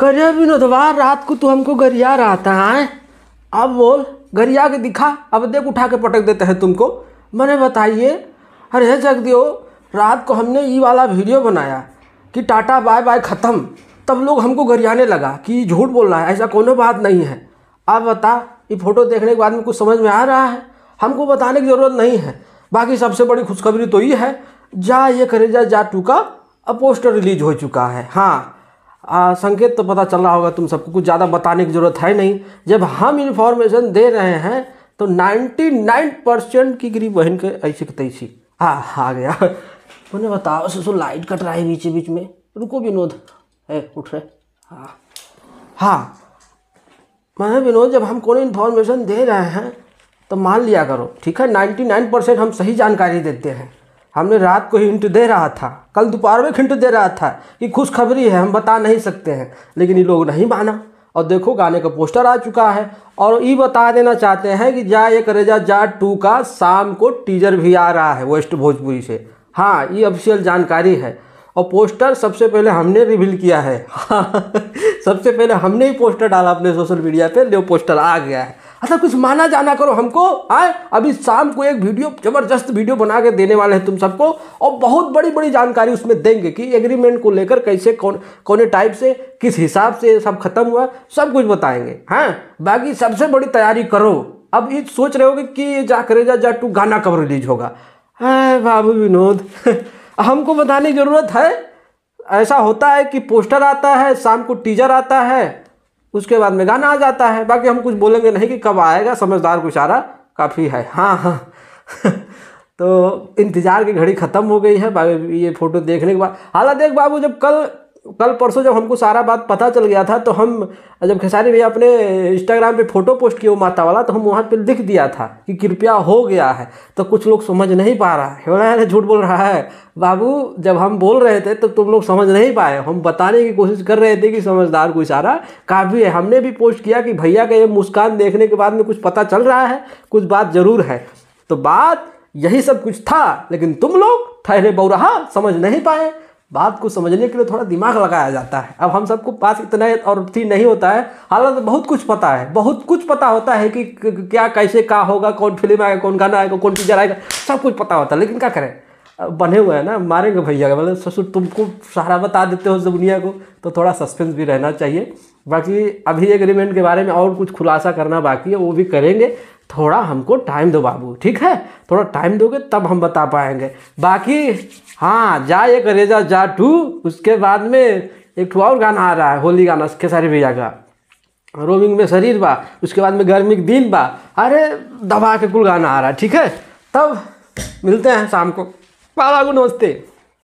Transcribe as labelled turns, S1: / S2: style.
S1: करिया तो विनोदवा रात को तू हमको गरिया रहा था आए अब बोल गरिया के दिखा अब देख उठा के पटक देते हैं तुमको मैंने बताइए अरे दियो रात को हमने ई वाला वीडियो बनाया कि टाटा बाय बाय ख़त्म तब लोग हमको गरियाने लगा कि झूठ बोल रहा है ऐसा कोनो बात नहीं है अब बता ये फ़ोटो देखने के बाद में कुछ समझ में आ रहा है हमको बताने की ज़रूरत नहीं है बाकी सबसे बड़ी खुशखबरी तो ये है जा ये करे जा टूका का अब पोस्टर रिलीज हो चुका है हाँ आ, संकेत तो पता चल रहा होगा तुम सबको कुछ ज़्यादा बताने की ज़रूरत है नहीं जब हम इन्फॉर्मेशन दे रहे हैं तो 99 परसेंट की गिरी बहन के ऐसी तैसी हाँ आ गया मैंने बताओ सो लाइट कट रहा है बीच बीच में रुको विनोद है उठ रहे हाँ हाँ मैंने विनोद जब हम कोई इन्फॉर्मेशन दे रहे हैं तो मान लिया करो ठीक है 99 परसेंट हम सही जानकारी देते हैं हमने रात को ही हिंट दे रहा था कल दोपहर में हिंट दे रहा था कि खुशखबरी है हम बता नहीं सकते हैं लेकिन ये लोग नहीं माना और देखो गाने का पोस्टर आ चुका है और ये बता देना चाहते हैं कि जा एक रेजा जा टू का शाम को टीजर भी आ रहा है वेस्ट भोजपुरी से हाँ ये ऑफिशियल जानकारी है और पोस्टर सबसे पहले हमने रिवील किया है हाँ सबसे पहले हमने ही पोस्टर डाला अपने सोशल मीडिया पे जो पोस्टर आ गया है ऐसा मतलब कुछ माना जाना करो हमको आए हाँ? अभी शाम को एक वीडियो ज़बरदस्त वीडियो बना के देने वाले हैं तुम सबको और बहुत बड़ी बड़ी जानकारी उसमें देंगे कि एग्रीमेंट को लेकर कैसे कौन कौन टाइप से किस हिसाब से सब खत्म हुआ सब कुछ बताएंगे हाँ बाकी सबसे बड़ी तैयारी करो अब ये सोच रहे हो कि ये जा करेजा जा टू गाना कब रिलीज होगा है बाबू विनोद हमको बताने की ज़रूरत है ऐसा होता है कि पोस्टर आता है शाम को टीजर आता है उसके बाद में गाना आ जाता है बाकी हम कुछ बोलेंगे नहीं कि कब आएगा समझदार को इशारा काफ़ी है हाँ हाँ तो इंतज़ार की घड़ी ख़त्म हो गई है ये फ़ोटो देखने के बाद हालांकि देख बाबू जब कल कल परसों जब हमको सारा बात पता चल गया था तो हम जब खेसारी भैया अपने इंस्टाग्राम पे फोटो पोस्ट किए वो माता वाला तो हम वहाँ पे लिख दिया था कि कृपया हो गया है तो कुछ लोग समझ नहीं पा रहा है ना झूठ बोल रहा है बाबू जब हम बोल रहे थे तो तुम लोग समझ नहीं पाए हम बताने की कोशिश कर रहे थे कि समझदार को इशारा काफ़ी है हमने भी पोस्ट किया कि भैया का ये मुस्कान देखने के बाद में कुछ पता चल रहा है कुछ बात ज़रूर है तो बात यही सब कुछ था लेकिन तुम लोग ठहरे बौराहा समझ नहीं पाए बात को समझने के लिए थोड़ा दिमाग लगाया जाता है अब हम सबको पास इतना और थी नहीं होता है हालांकि बहुत कुछ पता है बहुत कुछ पता होता है कि क्या कैसे क्या होगा कौन फिल्म आएगा कौन गाना आएगा कौन टीचर आएगा सब कुछ पता होता है लेकिन क्या करें बने हुए हैं ना मारेंगे भैया मतलब ससुर तुमको सहारा बता देते हो दुनिया को तो थोड़ा सस्पेंस भी रहना चाहिए बाकी अभी एग्रीमेंट के बारे में और कुछ खुलासा करना बाकी है वो भी करेंगे थोड़ा हमको टाइम दो बाबू ठीक है थोड़ा टाइम दोगे तब हम बता पाएंगे बाकी हाँ जा एक रेजा जा टू उसके बाद में एक और गाना आ रहा है होली गाना उसके सारे भैया का रोमिंग में शरीर बा उसके बाद में गर्मी के दिन बा अरे दबा के कुल गाना आ रहा है ठीक है तब मिलते हैं शाम को बाबा को नमस्ते